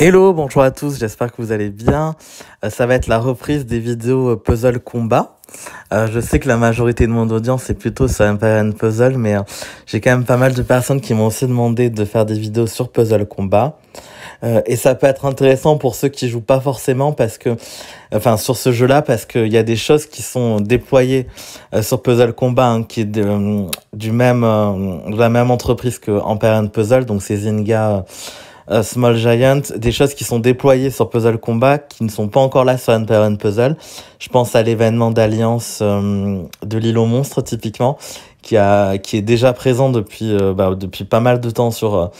Hello, bonjour à tous, j'espère que vous allez bien. Euh, ça va être la reprise des vidéos euh, puzzle combat. Euh, je sais que la majorité de mon audience est plutôt sur Empire Puzzle, mais j'ai quand même pas mal de personnes qui m'ont aussi demandé de faire des vidéos sur puzzle combat. et ça peut être intéressant pour ceux qui jouent pas forcément parce que, enfin, sur ce jeu-là, parce qu'il y a des choses qui sont déployées sur Puzzle Combat, hein, qui est de, du même, de la même entreprise que Empire Puzzle, donc c'est Zynga euh, Small Giant, des choses qui sont déployées sur Puzzle Combat, qui ne sont pas encore là sur One Puzzle. Je pense à l'événement d'alliance euh, de l'île aux monstres, typiquement, qui, a, qui est déjà présent depuis, euh, bah, depuis pas mal de temps sur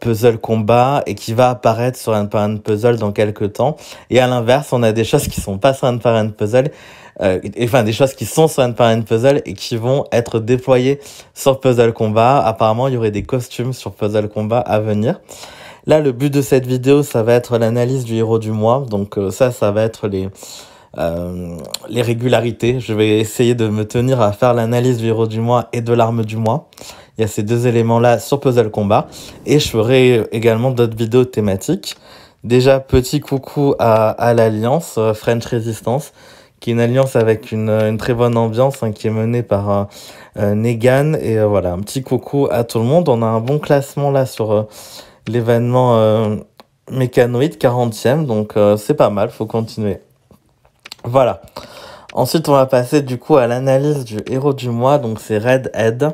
Puzzle Combat et qui va apparaître sur One Puzzle dans quelques temps. Et à l'inverse, on a des choses qui sont pas sur One Puzzle enfin des choses qui sont sur End Puzzle et qui vont être déployées sur Puzzle Combat. Apparemment, il y aurait des costumes sur Puzzle Combat à venir. Là, le but de cette vidéo, ça va être l'analyse du héros du mois. Donc euh, ça, ça va être les, euh, les régularités. Je vais essayer de me tenir à faire l'analyse du héros du mois et de l'arme du mois. Il y a ces deux éléments-là sur Puzzle Combat. Et je ferai également d'autres vidéos thématiques. Déjà, petit coucou à, l'Alliance euh, French Resistance, qui est une alliance avec une, très bonne ambiance, hein, qui est menée par Negan. Et voilà, un petit coucou à tout le monde. On a un bon classement là sur l'événement euh, mécanoïde 40e, donc euh, c'est pas mal, faut continuer. Voilà. Ensuite, on va passer du coup à l'analyse du héros du mois, donc c'est Red Head.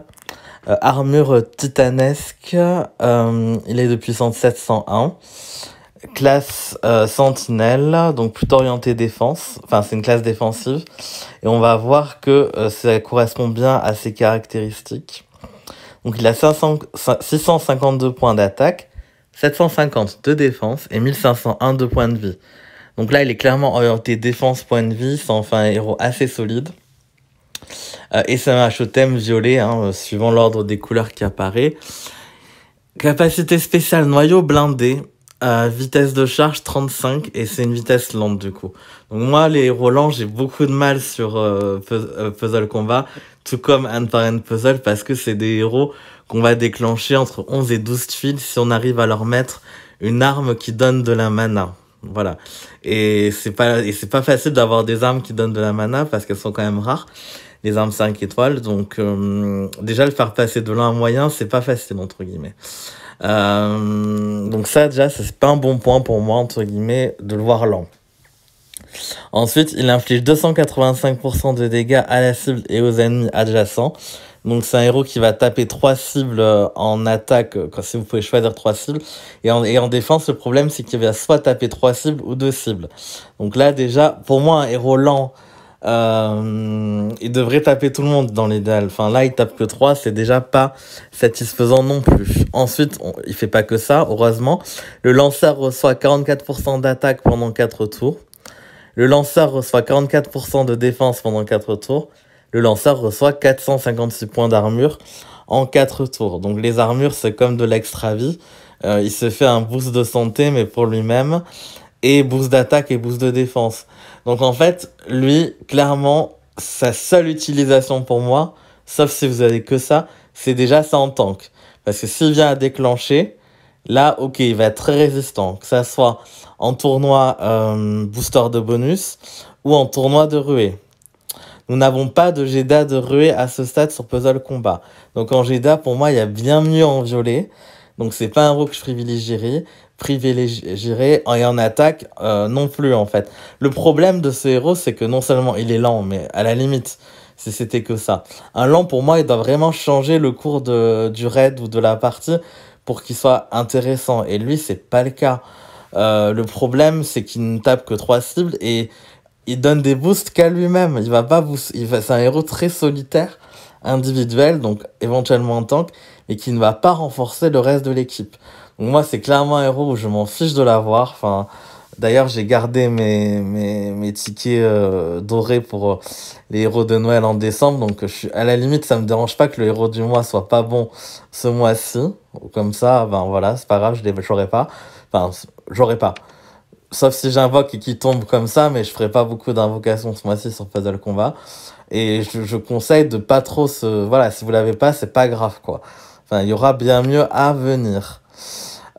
Euh, armure titanesque, il est de puissance 701. Classe sentinelle, donc plutôt orientée défense, enfin c'est une classe défensive. Et on va voir que ça correspond bien à ses caractéristiques. Donc il a 652 points d'attaque, 750 de défense et 1501 de points de vie. Donc là, il est clairement orienté défense, point de vie, c'est enfin un héros assez solide. Euh, et c'est un thème violet, hein, euh, suivant l'ordre des couleurs qui apparaît. Capacité spéciale noyau blindé, vitesse de charge 35 et c'est une vitesse lente du coup. Donc moi les Roland j'ai beaucoup de mal sur euh, euh, Puzzle Combat, tout comme un par Hand Puzzle parce que c'est des héros qu'on va déclencher entre 11 et 12 tuiles si on arrive à leur mettre une arme qui donne de la mana. Voilà. Et c'est pas et c'est pas facile d'avoir des armes qui donnent de la mana parce qu'elles sont quand même rares les armes 5 étoiles. Donc euh, déjà le faire passer de l'un à moyen, c'est pas facile entre guillemets. Euh, donc ça déjà, c'est pas un bon point pour moi entre guillemets de le voir lent. Ensuite, il inflige 285% de dégâts à la cible et aux ennemis adjacents. Donc c'est un héros qui va taper trois cibles euh, en attaque, quand, si vous pouvez choisir trois cibles. Et en, et en défense, le problème c'est qu'il va soit taper trois cibles ou deux cibles. Donc là déjà, pour moi, un héros lent euh, il devrait taper tout le monde dans l'idéal. Enfin, là, il tape que 3, c'est déjà pas satisfaisant non plus. Ensuite, il il fait pas que ça, heureusement. Le lanceur reçoit 44% d'attaque pendant 4 tours. Le lanceur reçoit 44% de défense pendant 4 tours. Le lanceur reçoit 456 points d'armure en 4 tours. Donc les armures, c'est comme de l'extra vie. Euh, il se fait un boost de santé, mais pour lui-même. Et boost d'attaque et boost de défense. Donc en fait, lui, clairement, sa seule utilisation pour moi, sauf si vous avez que ça, c'est déjà ça en tank. Parce que s'il vient à déclencher, là, ok, il va être très résistant. Que ça soit en tournoi euh, booster de bonus ou en tournoi de ruée. Nous n'avons pas de Jeda de ruée à ce stade sur Puzzle Combat. Donc en Jeda, pour moi, il y a bien mieux en violet. Donc c'est pas un rôle que je privilégierai privilégier et en attaque euh, non plus en fait. Le problème de ce héros c'est que non seulement il est lent mais à la limite si c'était que ça. Un lent pour moi il doit vraiment changer le cours de, du raid ou de la partie pour qu'il soit intéressant et lui c'est pas le cas. Euh, le problème c'est qu'il ne tape que trois cibles et il donne des boosts qu'à lui-même. Il va pas vous il va, c'est un héros très solitaire individuel donc éventuellement en tank et qui ne va pas renforcer le reste de l'équipe moi, c'est clairement un héros où je m'en fiche de l'avoir. Enfin, D'ailleurs, j'ai gardé mes, mes, mes tickets euh, dorés pour euh, les héros de Noël en décembre. Donc, je suis, à la limite, ça me dérange pas que le héros du mois soit pas bon ce mois-ci. Comme ça, ben voilà, c'est pas grave, je l'aurai pas. Enfin, j'aurais pas. Sauf si j'invoque et qui tombe comme ça, mais je ferai pas beaucoup d'invocations ce mois-ci sur Puzzle Combat. Et je, je, conseille de pas trop se. Voilà, si vous l'avez pas, c'est pas grave, quoi. Enfin, il y aura bien mieux à venir.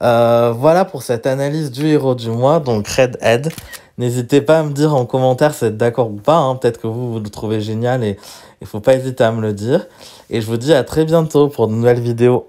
Euh, voilà pour cette analyse du héros du mois, donc Red Head. N'hésitez pas à me dire en commentaire si vous êtes d'accord ou pas. Hein. Peut-être que vous, vous le trouvez génial et il faut pas hésiter à me le dire. Et je vous dis à très bientôt pour de nouvelles vidéos.